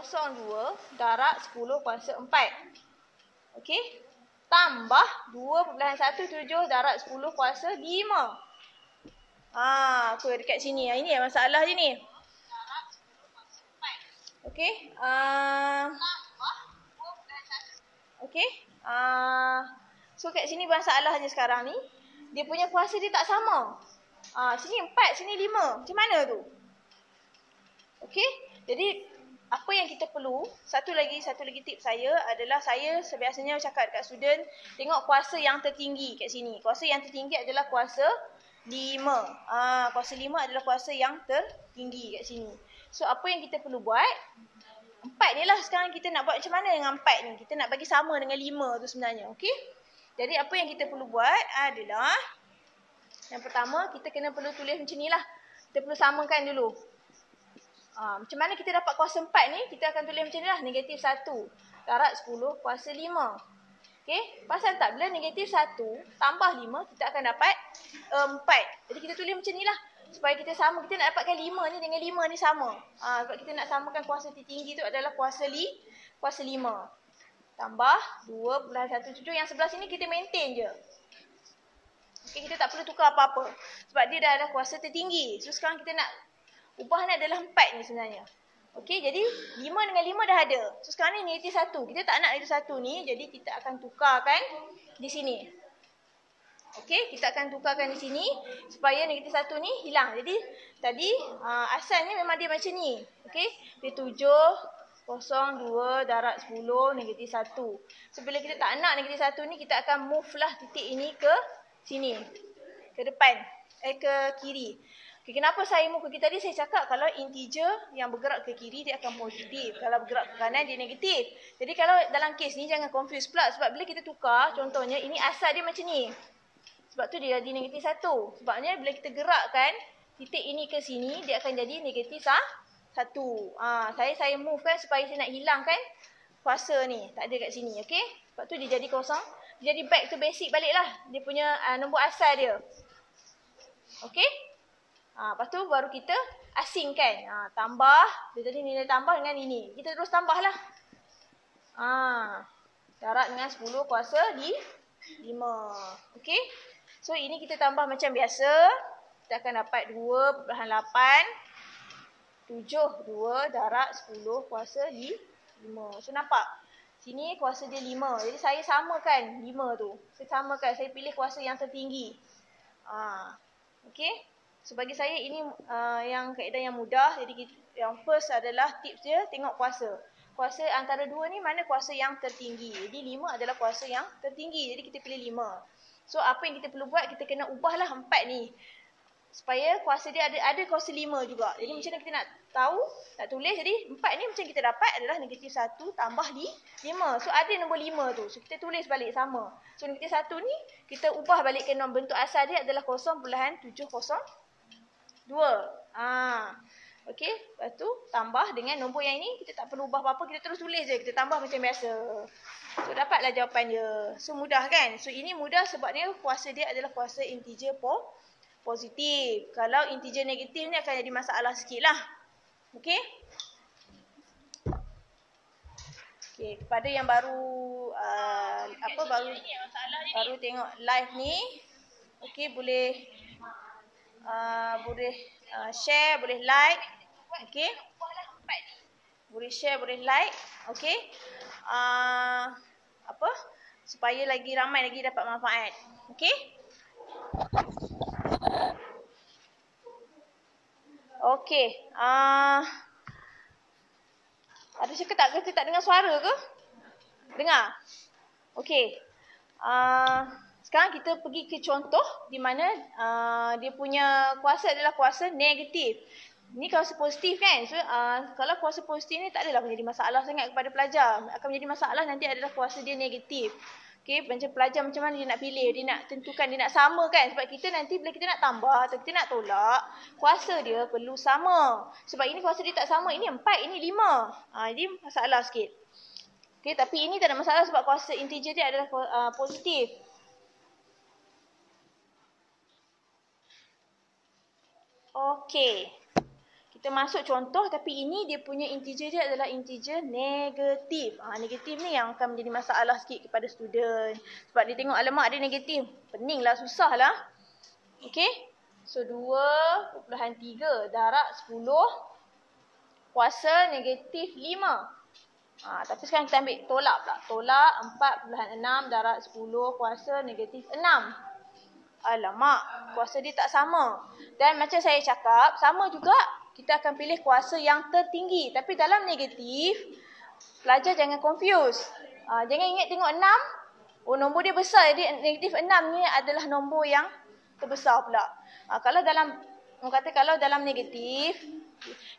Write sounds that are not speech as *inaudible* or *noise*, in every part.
0.02 darab 10 pangsa 4. Okey. Tambah 2.17 darab 10 kuasa 5. Ah, ha, aku ada dekat sini. Ha, ini yang masalah je ni. Okey. Uh, Okey. Uh, so kat sini masalah je sekarang ni. Dia punya kuasa dia tak sama. Ah, sini 4, sini 5. Macam mana tu? Okey. Jadi apa yang kita perlu satu lagi satu lagi tip saya adalah saya sebiasanya cakap dekat student tengok kuasa yang tertinggi kat sini kuasa yang tertinggi adalah kuasa 5 ah kuasa 5 adalah kuasa yang tertinggi kat sini so apa yang kita perlu buat empat ni lah sekarang kita nak buat macam mana dengan empat ni kita nak bagi sama dengan lima tu sebenarnya okey jadi apa yang kita perlu buat adalah yang pertama kita kena perlu tulis macam ni lah kita perlu samakan dulu Ha, macam mana kita dapat kuasa 4 ni? Kita akan tulis macam ni lah. Negatif 1 darat 10 kuasa 5. Okey, pasal tak bila negatif 1 tambah 5 kita akan dapat 4. Eh, Jadi kita tulis macam ni lah. Supaya kita sama, kita nak dapatkan 5 ni dengan 5 ni sama. Ha, sebab kita nak samakan kuasa tertinggi tu adalah kuasa li, kuasa 5. Tambah 2 bulan 1 7 yang sebelah sini kita maintain je. Okey, kita tak perlu tukar apa-apa. Sebab dia dah ada kuasa tertinggi. So sekarang kita nak Upah ni adalah empat ni sebenarnya. Okey, jadi lima dengan lima dah ada. So sekarang ni negatif satu. Kita tak nak negatif satu ni. Jadi kita akan tukarkan di sini. Okey, kita akan tukarkan di sini. Supaya negatif satu ni hilang. Jadi tadi uh, asal ni memang dia macam ni. Okey, dia tujuh. 0.2 darat 10 negatif 1. So, bila kita tak nak negatif 1 ni, kita akan move lah titik ini ke sini. Ke depan. Eh, ke kiri. Okay, kenapa saya muka kita tadi saya cakap kalau integer yang bergerak ke kiri dia akan positif. Kalau bergerak ke kanan dia negatif. Jadi kalau dalam kes ni jangan confuse pula sebab bila kita tukar contohnya ini asal dia macam ni. Sebab tu dia jadi negatif satu. Sebabnya bila kita gerakkan titik ini ke sini dia akan jadi negatif ha? satu. Ha, saya saya move kan supaya saya nak hilang kan kuasa ni. Tak ada kat sini. Okay? Sebab tu dia jadi kosong. Dia jadi back to basic balik lah. Dia punya uh, nombor asal dia. Okay? Ha, lepas tu baru kita asing kan. Ha, tambah. Dia tadi nilai tambah dengan ini. Kita terus tambahlah. Ha, ah, darat dengan 10 kuasa di 5. okay So ini kita tambah macam biasa. Kita akan dapat 2.8. 7.2 darat 10 kuasa di 5. So nampak? Sini kuasa dia 5. Jadi saya samakan 5 tu. Saya samakan. Saya pilih kuasa yang tertinggi. Ha, Okey. Okey. So bagi saya ini uh, yang kaedah yang mudah. Jadi yang first adalah tips dia tengok kuasa. Kuasa antara dua ni mana kuasa yang tertinggi. Jadi lima adalah kuasa yang tertinggi. Jadi kita pilih lima. So apa yang kita perlu buat kita kena ubahlah empat ni. Supaya kuasa dia ada ada kuasa lima juga. Jadi macam mana kita nak tahu, nak tulis. Jadi empat ni macam kita dapat adalah negatif satu tambah di lima. So ada nombor lima tu. So kita tulis balik sama. So negatif satu ni kita ubah balik ke nombor bentuk asal dia adalah kosong bulan tujuh kosong Dua. Ha. Okey, lepas tu tambah dengan nombor yang ini kita tak perlu ubah apa-apa, kita terus tulis je. Kita tambah macam biasa. So dapatlah jawapan dia. So mudah kan? So ini mudah sebab dia kuasa dia adalah kuasa integer po positif. Kalau integer negatif ni akan jadi masalah sikit lah. Okey? Okey, kepada yang baru uh, apa baru baru tengok live ni, okey boleh uh, boleh uh, share, boleh like. Okey. Boleh share, boleh like. Okey. Uh, apa? Supaya lagi ramai lagi dapat manfaat. Okey. Okey. Uh, ada cakap tak? Kita tak dengar suara ke? Dengar? Okey. Uh, sekarang kita pergi ke contoh di mana uh, dia punya kuasa adalah kuasa negatif. Ni kuasa positif kan? So, uh, kalau kuasa positif ni tak adalah menjadi masalah sangat kepada pelajar. Akan menjadi masalah nanti adalah kuasa dia negatif. Okay, macam pelajar macam mana dia nak pilih, dia nak tentukan, dia nak sama kan? Sebab kita nanti bila kita nak tambah atau kita nak tolak, kuasa dia perlu sama. Sebab ini kuasa dia tak sama, ini empat, ini lima. Uh, jadi masalah sikit. Okay, tapi ini tak ada masalah sebab kuasa integer dia adalah uh, positif. Okey. Kita masuk contoh tapi ini dia punya integer dia adalah integer negatif. Ha, negatif ni yang akan menjadi masalah sikit kepada student. Sebab dia tengok alamak dia negatif. Pening lah, susah lah. Okey. So 2.3 darab 10 kuasa negatif 5. Ha, ah, tapi sekarang kita ambil tolak pula. Tolak 4.6 darab 10 kuasa negatif 6. Alamak, kuasa dia tak sama. Dan macam saya cakap, sama juga kita akan pilih kuasa yang tertinggi. Tapi dalam negatif, pelajar jangan confuse. Ha, jangan ingat tengok 6, oh nombor dia besar. Jadi negatif 6 ni adalah nombor yang terbesar pula. Ha, kalau dalam, orang kata kalau dalam negatif,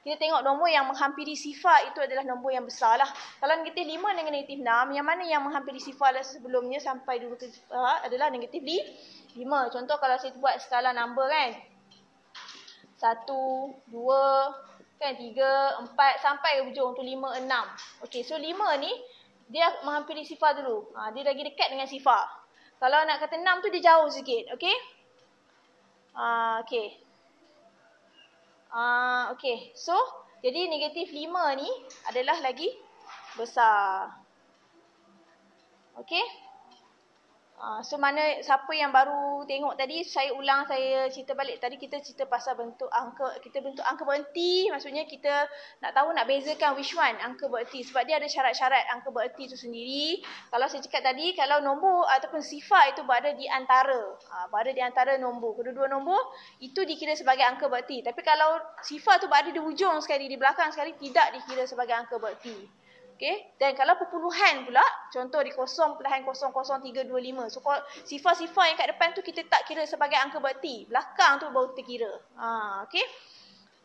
kita tengok nombor yang menghampiri sifar itu adalah nombor yang besar lah. Kalau negatif 5 dengan negatif 6, yang mana yang menghampiri sifar adalah sebelumnya sampai dulu ke sifar ah, adalah negatif 5. Contoh kalau saya buat skala nombor kan. 1, 2, kan 3, empat sampai ke hujung tu 5, 6. Okey, so 5 ni dia menghampiri sifar dulu. Ha, dia lagi dekat dengan sifar. Kalau nak kata 6 tu dia jauh sikit. Okey. Uh, ah, okay, Ah, okay. So, jadi negatif 5 ni adalah lagi besar. Okay. Ah, so mana siapa yang baru tengok tadi saya ulang saya cerita balik tadi kita cerita pasal bentuk angka kita bentuk angka bererti maksudnya kita nak tahu nak bezakan which one angka bererti sebab dia ada syarat-syarat angka bererti itu sendiri kalau saya cakap tadi kalau nombor ataupun sifat itu berada di antara ah, berada di antara nombor kedua-dua nombor itu dikira sebagai angka bererti tapi kalau sifat tu berada di hujung sekali di belakang sekali tidak dikira sebagai angka bererti Okay. Dan kalau perpuluhan pula, contoh di kosong tiga dua lima, So, sifar-sifar yang kat depan tu kita tak kira sebagai angka bakti. Belakang tu baru terkira. Ha, okay.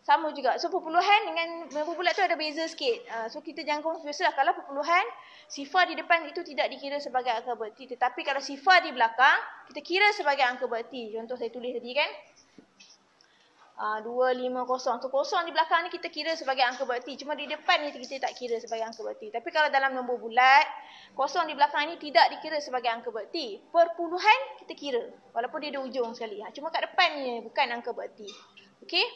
Sama juga. So, perpuluhan dengan berbulat tu ada beza sikit. Ha, so, kita jangan confuse lah. Kalau perpuluhan, sifar di depan itu tidak dikira sebagai angka bakti. Tetapi kalau sifar di belakang, kita kira sebagai angka bakti. Contoh saya tulis tadi kan. Ah, kosong di belakang ni kita kira sebagai angka bakti. Cuma di depan ni kita tak kira sebagai angka bakti. Tapi kalau dalam nombor bulat, kosong di belakang ni tidak dikira sebagai angka bakti. Perpuluhan kita kira. Walaupun dia ada ujung sekali. Ha, cuma kat depan ni bukan angka bakti. Okey?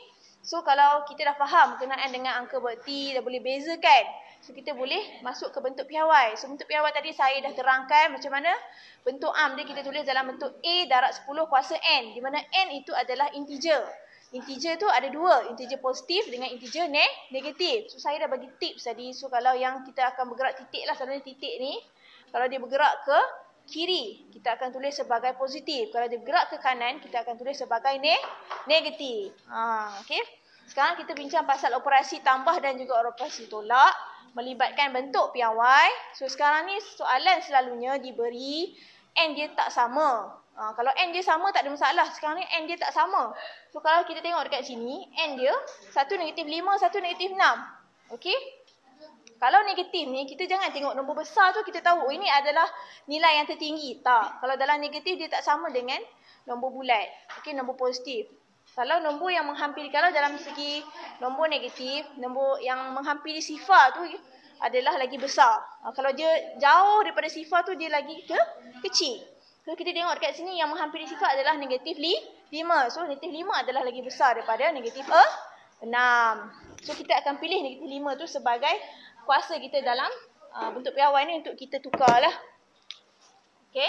So kalau kita dah faham berkenaan dengan angka bakti, dah boleh bezakan. So kita boleh masuk ke bentuk piawai. So bentuk piawai tadi saya dah terangkan macam mana bentuk am dia kita tulis dalam bentuk A darab 10 kuasa N. Di mana N itu adalah integer integer tu ada dua, integer positif dengan integer ne negatif. So saya dah bagi tips tadi. So kalau yang kita akan bergerak titik lah, selalunya titik ni, kalau dia bergerak ke kiri, kita akan tulis sebagai positif. Kalau dia bergerak ke kanan, kita akan tulis sebagai ne negatif. Ha, okay. Sekarang kita bincang pasal operasi tambah dan juga operasi tolak melibatkan bentuk piawai. So sekarang ni soalan selalunya diberi and dia tak sama. Ha, kalau N dia sama tak ada masalah. Sekarang ni N dia tak sama. So kalau kita tengok dekat sini, N dia satu negatif lima, satu negatif enam. Okey? Kalau negatif ni, kita jangan tengok nombor besar tu, kita tahu oh, ini adalah nilai yang tertinggi. Tak. Kalau dalam negatif, dia tak sama dengan nombor bulat. Okey, nombor positif. Kalau nombor yang menghampiri, kalau dalam segi nombor negatif, nombor yang menghampiri sifar tu adalah lagi besar. Ha, kalau dia jauh daripada sifar tu, dia lagi ke kecil. So kita tengok dekat sini yang menghampiri sifat adalah negatif 5. So negatif 5 adalah lagi besar daripada negatif 6. E, so kita akan pilih negatif 5 tu sebagai kuasa kita dalam uh, bentuk piawai ni untuk kita tukar lah. Okay.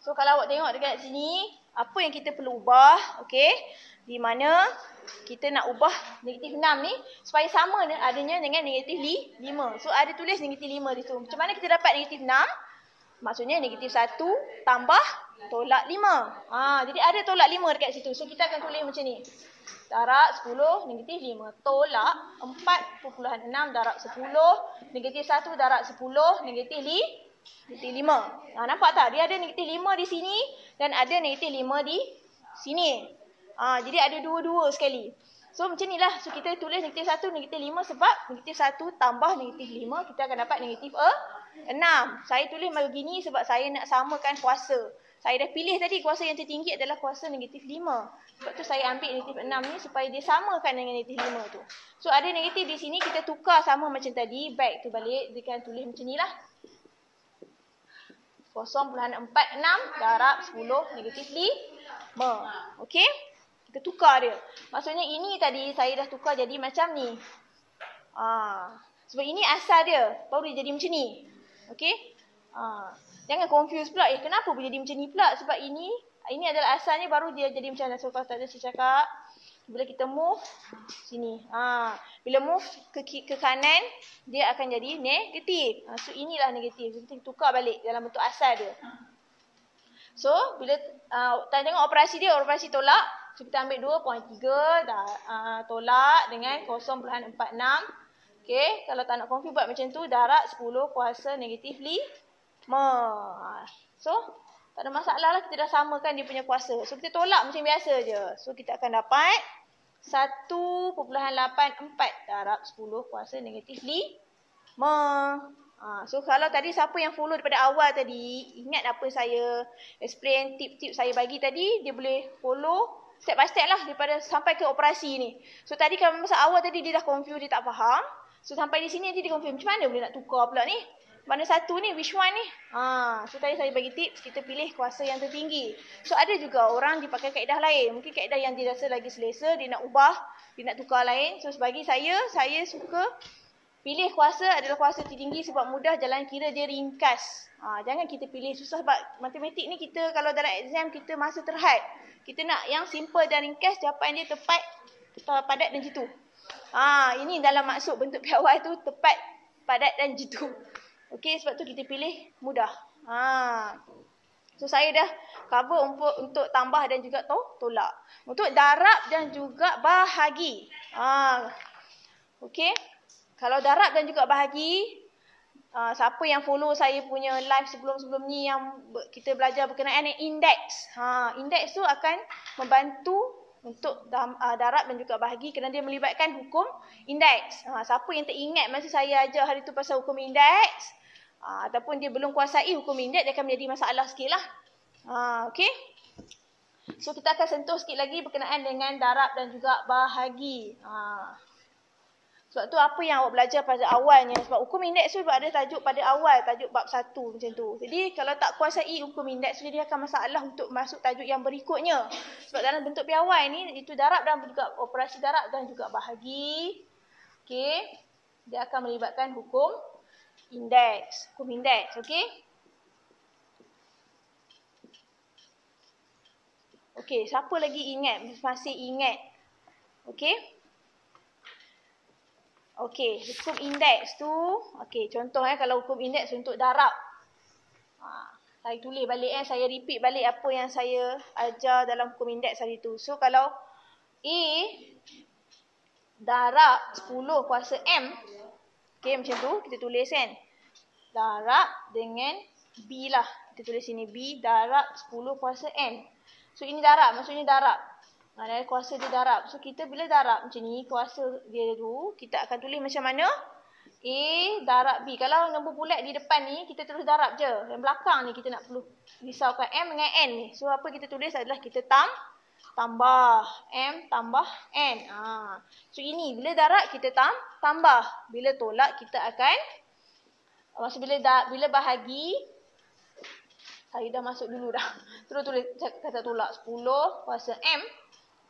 So kalau awak tengok dekat sini, apa yang kita perlu ubah, okay. Di mana kita nak ubah negatif 6 ni supaya sama adanya dengan negatif 5. So ada tulis negatif 5 di situ. Macam mana kita dapat negatif 6? Maksudnya negatif 1 tambah tolak 5. Ha, jadi ada tolak 5 dekat situ. So kita akan tulis macam ni. Darab 10 negatif 5. Tolak 4.6 darab 10. Negatif 1 darab 10 negatif 5. Negatif 5. Ha, nampak tak? Dia ada negatif 5 di sini dan ada negatif 5 di sini. Ha, jadi ada dua-dua sekali. So macam ni lah. So kita tulis negatif 1, negatif 5 sebab negatif 1 tambah negatif 5 kita akan dapat negatif 6. E, saya tulis macam gini sebab saya nak samakan kuasa. Saya dah pilih tadi kuasa yang tertinggi adalah kuasa negatif 5. Sebab tu saya ambil negatif 6 ni supaya dia samakan dengan negatif 5 tu. So ada negatif di sini kita tukar sama macam tadi. Back tu balik dia akan tulis macam ni lah. 0.46 darab 10 negatif 5. Okay. Kita tukar dia. Maksudnya ini tadi saya dah tukar jadi macam ni. Ha. Sebab ini asal dia. Baru dia jadi macam ni. Okey? Ha. Jangan confuse pula. Eh, kenapa boleh jadi macam ni pula? Sebab ini, ini adalah asalnya baru dia jadi macam ni. So, kalau tak ada saya cakap, bila kita move sini. Ha. Bila move ke, ke kanan, dia akan jadi negatif. Ha. So, inilah negatif. Jadi, tukar balik dalam bentuk asal dia. So, bila uh, tanya tengok operasi dia, operasi tolak. So kita ambil 2.3 dah uh, tolak dengan 0.46. Okey, kalau tak nak confirm buat macam tu darab 10 kuasa negatif 5. So tak ada masalah lah kita dah samakan dia punya kuasa. So kita tolak macam biasa je. So kita akan dapat 1.84 darab 10 kuasa negatif 5. Ah, so kalau tadi siapa yang follow daripada awal tadi, ingat apa saya explain tip-tip saya bagi tadi, dia boleh follow step by step lah daripada sampai ke operasi ni. So tadi kalau masa awal tadi dia dah confuse dia tak faham. So sampai di sini nanti dia confuse macam mana boleh nak tukar pula ni. Mana satu ni, which one ni? Ha, so tadi saya bagi tips, kita pilih kuasa yang tertinggi. So ada juga orang dipakai kaedah lain. Mungkin kaedah yang dia rasa lagi selesa, dia nak ubah, dia nak tukar lain. So bagi saya, saya suka Pilih kuasa adalah kuasa tinggi sebab mudah jalan kira dia ringkas. Ha, jangan kita pilih susah sebab matematik ni kita kalau dalam exam kita masa terhad. Kita nak yang simple dan ringkas jawapan dia tepat, padat dan jitu. Ha, ini dalam maksud bentuk piawai tu tepat, padat dan jitu. Okey sebab tu kita pilih mudah. Ha. So saya dah cover untuk, untuk tambah dan juga to, tolak. Untuk darab dan juga bahagi. Ha. Okey kalau darab dan juga bahagi uh, siapa yang follow saya punya live sebelum-sebelum ni yang kita belajar berkenaan dengan index ha index tu akan membantu untuk ah, darab dan juga bahagi kerana dia melibatkan hukum indeks. Ha, siapa yang teringat masa saya ajar hari tu pasal hukum indeks ha, ah, ataupun dia belum kuasai hukum indeks dia akan menjadi masalah sikit lah. Ha, okay. So kita akan sentuh sikit lagi berkenaan dengan darab dan juga bahagi. Ha. Sebab tu apa yang awak belajar pada awalnya. Sebab hukum indeks tu sebab ada tajuk pada awal. Tajuk bab satu macam tu. Jadi kalau tak kuasai hukum indeks tu. dia akan masalah untuk masuk tajuk yang berikutnya. Sebab dalam bentuk piawai ni. Itu darab dan juga operasi darab dan juga bahagi. Okey. Dia akan melibatkan hukum indeks. Hukum indeks. Okey. Okey. Siapa lagi ingat? Masih ingat. Okey. Okey, hukum indeks tu, okey contoh eh kalau hukum indeks untuk darab. Ha, saya tulis balik eh, saya repeat balik apa yang saya ajar dalam hukum indeks hari tu. So kalau A darab 10 kuasa M, okey macam tu kita tulis kan. Darab dengan B lah. Kita tulis sini B darab 10 kuasa N. So ini darab, maksudnya darab. Maknanya ah, kuasa dia darab. So kita bila darab macam ni, kuasa dia tu, kita akan tulis macam mana? A darab B. Kalau nombor bulat di depan ni, kita terus darab je. Yang belakang ni kita nak perlu risaukan M dengan N ni. So apa kita tulis adalah kita tam, tambah M tambah N. Ha. So ini bila darab kita tam, tambah. Bila tolak kita akan, masa bila, da, bila bahagi, saya dah masuk dulu dah. *laughs* Terus tulis kata tolak 10 kuasa M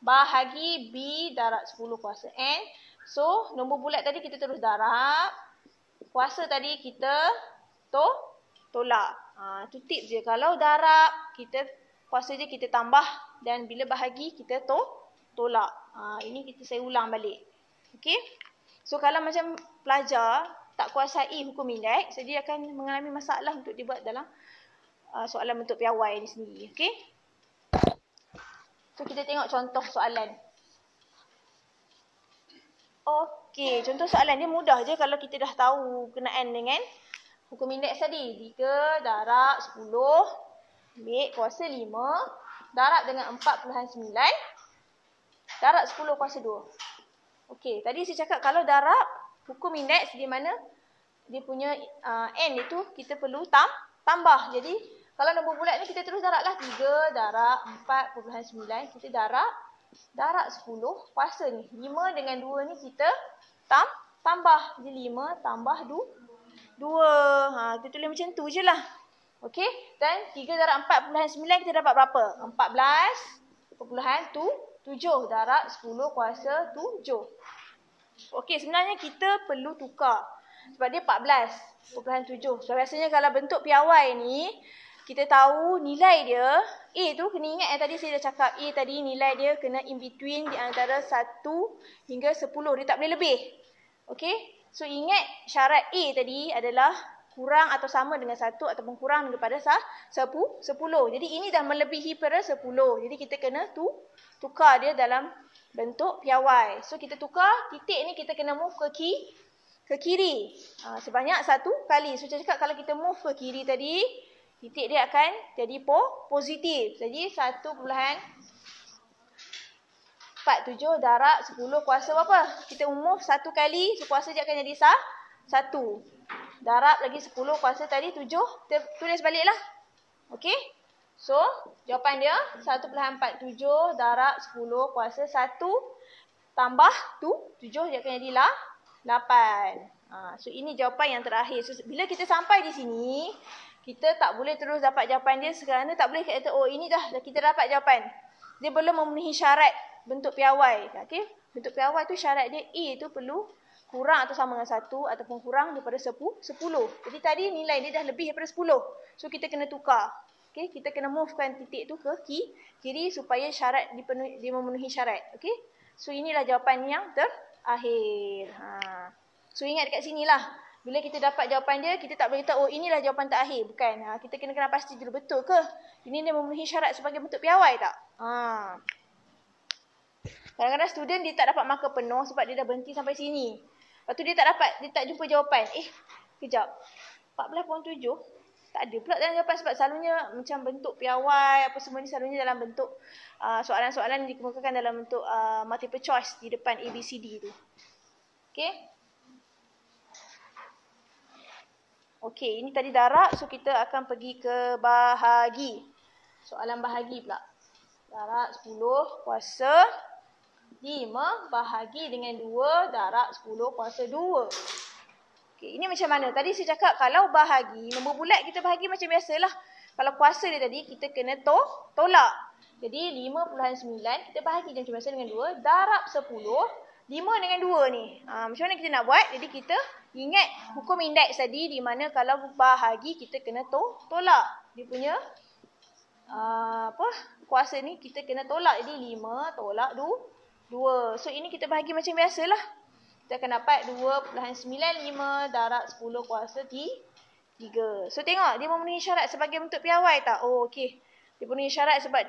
bahagi B darab 10 kuasa N. So, nombor bulat tadi kita terus darab. Kuasa tadi kita to tolak. Ha, itu tip je. Kalau darab, kita kuasa je kita tambah. Dan bila bahagi, kita to tolak. Ha, ini kita saya ulang balik. Okay, So, kalau macam pelajar tak kuasai hukum indek, jadi akan mengalami masalah untuk dibuat dalam uh, soalan bentuk piawai ni sendiri. Okey. So kita tengok contoh soalan. Okey, contoh soalan dia mudah je kalau kita dah tahu kenaan dengan hukum indeks tadi. 3 darab 10 ambil kuasa 5 darab dengan 4.9 darab 10 kuasa 2. Okey, tadi saya cakap kalau darab hukum indeks di mana dia punya uh, n itu kita perlu tam tambah. Jadi kalau nombor bulat ni kita terus darab lah. 3 darab 4.9 kita darab darab 10 kuasa ni. 5 dengan 2 ni kita tam, tambah. Jadi 5 tambah 2. Ha, kita tulis macam tu je lah. Okey. Dan 3 darab 4.9 kita dapat berapa? 14.2. 7 darab 10 kuasa 7. Okay, sebenarnya kita perlu tukar. Sebab dia 14.7. So biasanya kalau bentuk piawai ni kita tahu nilai dia A tu kena ingat yang tadi saya dah cakap A tadi nilai dia kena in between di antara 1 hingga 10 dia tak boleh lebih. Okey? So ingat syarat A tadi adalah kurang atau sama dengan 1 ataupun kurang daripada 10. Jadi ini dah melebihi per 10. Jadi kita kena tu tukar dia dalam bentuk piawai. So kita tukar titik ni kita kena move ke key ke kiri ah, sebanyak satu kali. So saya cakap kalau kita move ke kiri tadi, titik dia akan jadi po positif. Jadi 1.47 darab 10 kuasa berapa? Kita umum satu kali, kuasa dia akan jadi sah, 1. Darab lagi 10 kuasa tadi 7, kita tulis baliklah. okay? So, jawapan dia 1.47 darab 10 kuasa 1 tambah 2, 7 dia akan jadi lah ha, 8. so, ini jawapan yang terakhir. So, bila kita sampai di sini, kita tak boleh terus dapat jawapan dia kerana tak boleh kata oh ini dah kita dapat jawapan. Dia belum memenuhi syarat bentuk piawai. okay? Bentuk piawai tu syarat dia E tu perlu kurang atau sama dengan 1 ataupun kurang daripada 10. Jadi tadi nilai dia dah lebih daripada sepuluh, So kita kena tukar. okay? kita kena movekan titik tu ke key, kiri supaya syarat dipenuhi dia memenuhi syarat. okay? So inilah jawapan yang terakhir. Ha. So ingat dekat sinilah. Bila kita dapat jawapan dia, kita tak boleh tahu oh inilah jawapan terakhir. Bukan. Ha, kita kena kena pasti dulu betul ke? Ini dia memenuhi syarat sebagai bentuk piawai tak? Ha. Kadang-kadang student dia tak dapat marker penuh sebab dia dah berhenti sampai sini. Lepas tu dia tak dapat, dia tak jumpa jawapan. Eh, kejap. 14.7 tak ada pula dalam jawapan sebab selalunya macam bentuk piawai apa semua ni selalunya dalam bentuk soalan ah, soalan-soalan dikemukakan dalam bentuk uh, multiple choice di depan ABCD tu. Okay. Okey, ini tadi darab. So, kita akan pergi ke bahagi. Soalan bahagi pula. Darab 10 kuasa 5 bahagi dengan 2 darab 10 kuasa 2. Okay, ini macam mana? Tadi saya cakap kalau bahagi, nombor bulat kita bahagi macam biasalah. Kalau kuasa dia tadi, kita kena to tolak. Jadi, 5.9 kita bahagi macam biasa dengan 2. Darab lima dengan dua ni. Ha, macam mana kita nak buat? Jadi kita ingat hukum indeks tadi di mana kalau bahagi kita kena to tolak. Dia punya uh, apa kuasa ni kita kena tolak. Jadi lima tolak du, dua. So ini kita bahagi macam biasalah. Kita akan dapat lima darab sepuluh kuasa di 3. So tengok dia memenuhi syarat sebagai bentuk piawai tak? Oh okey. Dia memenuhi syarat sebab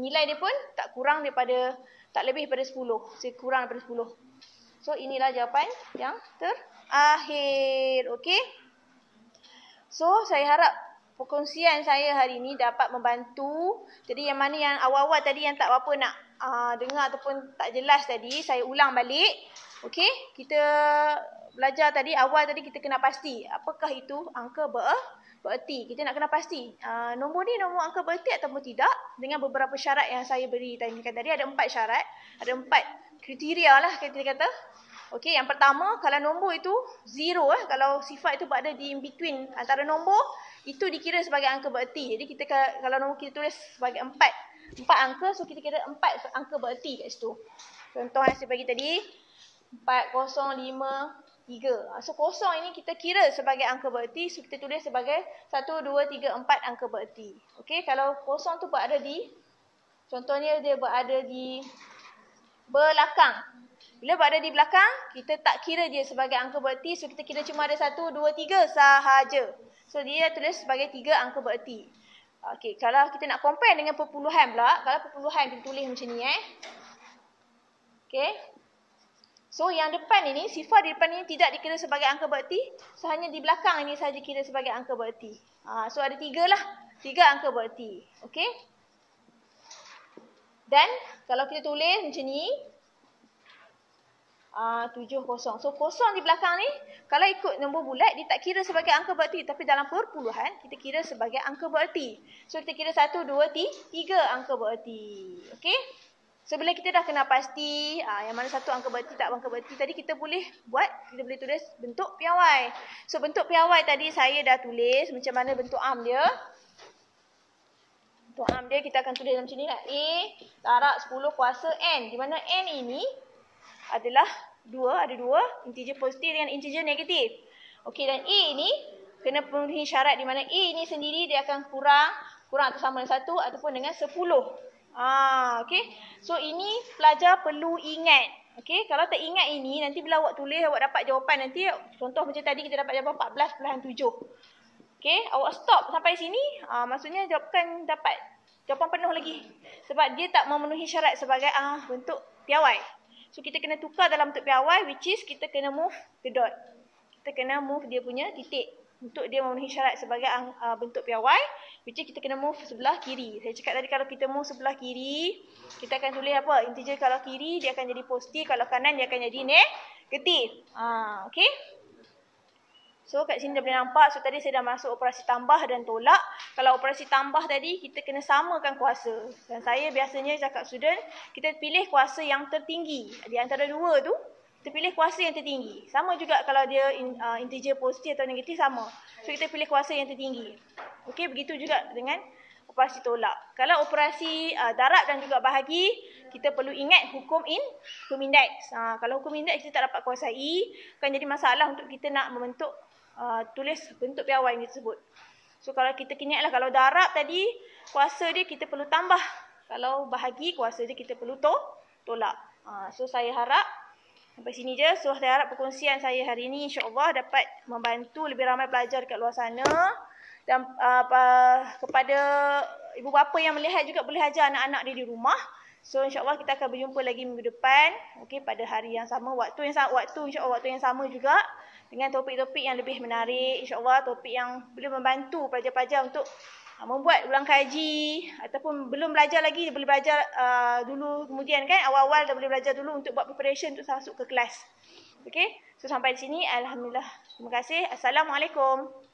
nilai dia pun tak kurang daripada tak lebih daripada 10. kurang daripada 10. So inilah jawapan yang terakhir. Okay. So saya harap perkongsian saya hari ini dapat membantu. Jadi yang mana yang awal-awal tadi yang tak apa nak uh, dengar ataupun tak jelas tadi, saya ulang balik. Okay. kita belajar tadi awal tadi kita kena pasti apakah itu angka ber bererti. Kita nak kena pasti uh, nombor ni nombor angka bererti atau tidak dengan beberapa syarat yang saya beri tadi. Tadi ada empat syarat, ada empat kriteria lah kita kata. Okey, yang pertama kalau nombor itu zero eh, kalau sifat itu berada di in between antara nombor itu dikira sebagai angka bererti. Jadi kita kalau nombor kita tulis sebagai empat, empat angka so kita kira empat angka bererti kat situ. Contoh yang saya bagi tadi 405 tiga. Ah, so kosong ini kita kira sebagai angka bererti. So kita tulis sebagai satu, dua, tiga, empat angka bererti. Okay, kalau kosong tu berada di, contohnya dia berada di belakang. Bila berada di belakang, kita tak kira dia sebagai angka bererti. So kita kira cuma ada satu, dua, tiga sahaja. So dia tulis sebagai tiga angka bererti. Okay, kalau kita nak compare dengan perpuluhan pula, kalau perpuluhan kita tulis macam ni eh. Okay. So yang depan ini sifar di depan ini tidak dikira sebagai angka berarti, hanya di belakang ini sahaja kira sebagai angka berarti. Ha, so ada tiga lah, tiga angka berarti. Okay? Dan kalau kita tulis macam ni, ha, tujuh kosong. So kosong di belakang ni, kalau ikut nombor bulat, dia tak kira sebagai angka berarti. Tapi dalam perpuluhan, kita kira sebagai angka berarti. So kita kira satu, dua, tiga angka berarti. Okay? So bila kita dah kena pasti uh, yang mana satu angka berarti tak angka berarti tadi kita boleh buat kita boleh tulis bentuk piawai. So bentuk piawai tadi saya dah tulis macam mana bentuk am dia. Bentuk am dia kita akan tulis dalam sini lah. A tarak 10 kuasa N. Di mana N ini adalah 2, ada 2. Integer positif dengan integer negatif. Okey dan A ini kena penuhi syarat di mana A ini sendiri dia akan kurang kurang atau sama dengan 1 ataupun dengan Ah, okay. So ini pelajar perlu ingat. Okay, kalau tak ingat ini, nanti bila awak tulis, awak dapat jawapan nanti. Contoh macam tadi kita dapat jawapan 14.7. Okay, awak stop sampai sini. Ah, maksudnya jawapan dapat jawapan penuh lagi. Sebab dia tak memenuhi syarat sebagai ah, bentuk piawai. So kita kena tukar dalam bentuk piawai which is kita kena move the dot. Kita kena move dia punya titik untuk dia memenuhi syarat sebagai uh, bentuk piawai which kita kena move sebelah kiri. Saya cakap tadi kalau kita move sebelah kiri, kita akan tulis apa? Integer kalau kiri dia akan jadi positif, kalau kanan dia akan jadi negatif. Ah, uh, okey. So kat sini dah boleh nampak so tadi saya dah masuk operasi tambah dan tolak. Kalau operasi tambah tadi kita kena samakan kuasa. Dan saya biasanya cakap student kita pilih kuasa yang tertinggi di antara dua tu. Pilih kuasa yang tertinggi. Sama juga kalau dia in, uh, integer positif atau negatif sama. So kita pilih kuasa yang tertinggi. Okey, begitu juga dengan operasi tolak. Kalau operasi uh, darab dan juga bahagi, kita perlu ingat hukum in hukum index. Uh, kalau hukum index kita tak dapat kuasai, akan jadi masalah untuk kita nak membentuk uh, tulis bentuk piawai yang tersebut. So kalau kita ingatlah kalau darab tadi kuasa dia kita perlu tambah. Kalau bahagi kuasa dia kita perlu to tolak. Uh, so saya harap Sampai sini je. So, saya harap perkongsian saya hari ini insyaAllah dapat membantu lebih ramai pelajar dekat luar sana. Dan uh, kepada ibu bapa yang melihat juga boleh ajar anak-anak dia di rumah. So insyaAllah kita akan berjumpa lagi minggu depan. Okay, pada hari yang sama. Waktu yang sama. Waktu insyaAllah waktu yang sama juga. Dengan topik-topik yang lebih menarik. InsyaAllah topik yang boleh membantu pelajar-pelajar untuk Ha, membuat ulang kaji ataupun belum belajar lagi dia boleh belajar uh, dulu kemudian kan awal-awal dah boleh belajar dulu untuk buat preparation untuk masuk ke kelas. Okey. So sampai di sini alhamdulillah. Terima kasih. Assalamualaikum.